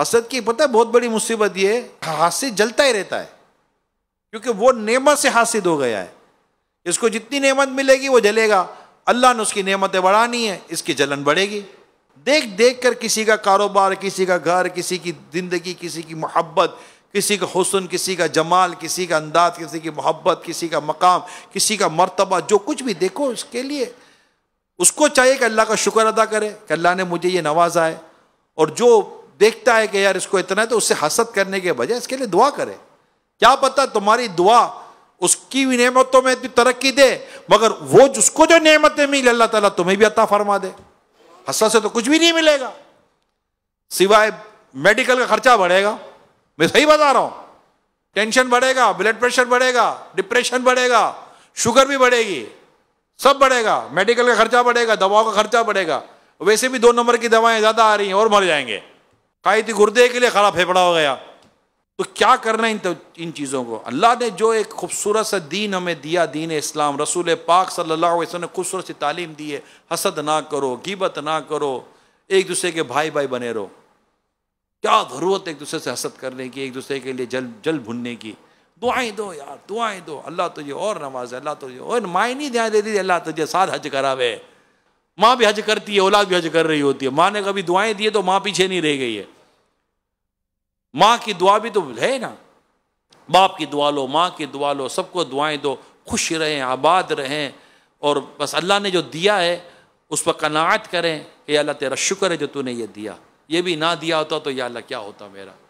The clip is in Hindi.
हसद की पता है बहुत बड़ी मुसीबत ये हासिद जलता ही रहता है क्योंकि वो नेमत से हासिद हो गया है इसको जितनी नेमत मिलेगी वो जलेगा अल्लाह ने उसकी नेमतें बढ़ानी है इसकी जलन बढ़ेगी देख देख कर किसी का कारोबार किसी का घर किसी की ज़िंदगी किसी की मोहब्बत किसी का हुसन किसी का जमाल किसी का अंदाज किसी की मोहब्बत किसी का मकाम किसी का मरतबा जो कुछ भी देखो उसके लिए उसको चाहिए कि अल्लाह का शुक्र अदा करे कि अल्लाह ने मुझे ये नवाजा है और जो देखता है कि यार इसको इतना है तो उससे हसत करने के बजाय इसके लिए दुआ करे क्या पता तुम्हारी दुआ उसकी भी नियमतों में भी तरक्की दे मगर वो उसको जो नियमतें मिली अल्लाह तला तुम्हें भी अता फरमा दे हसत से तो कुछ भी नहीं मिलेगा सिवाय मेडिकल का खर्चा बढ़ेगा मैं सही बता रहा हूं टेंशन बढ़ेगा ब्लड प्रेशर बढ़ेगा डिप्रेशन बढ़ेगा शुगर भी बढ़ेगी सब बढ़ेगा मेडिकल का खर्चा बढ़ेगा दवाओं का खर्चा बढ़ेगा वैसे भी दो नंबर की दवाएं ज़्यादा आ रही हैं और मर जाएंगे कायदी गुर्दे के लिए खड़ा फेफड़ा हो गया तो क्या करना इन तो, इन चीज़ों को अल्लाह ने जो एक खूबसूरत सा दीन हमें दिया दीन इस्लाम रसूल पाक सल्लल्लाहु अलैहि वसल्लम ने खूबसूरत सी तालीम दी है हसद ना करो गिबत ना करो एक दूसरे के भाई भाई बने रहो क्या ज़रूरत एक दूसरे से हसद करने की एक दूसरे के लिए जल जल भुनने की दुआएं दो यार दुआएं दो अल्लाह तुझे और नमाज अल्लाह तुझे और नहीं ध्यान दे अल्लाह तुझे साथ हज करावे माँ भी हज करती है औलाद भी हज कर रही होती है माँ ने कभी दुआएं दी है तो माँ पीछे नहीं रह गई है माँ की दुआ भी तो है ना बाप की दुआ लो माँ की दुआ लो सबको दुआएं दो खुश रहें आबाद रहें और बस अल्लाह ने जो दिया है उस पर कनात करें कि अल्लाह तेरा शुक्र है जो तूने ये दिया ये भी ना दिया होता तो यह अल्लाह क्या होता मेरा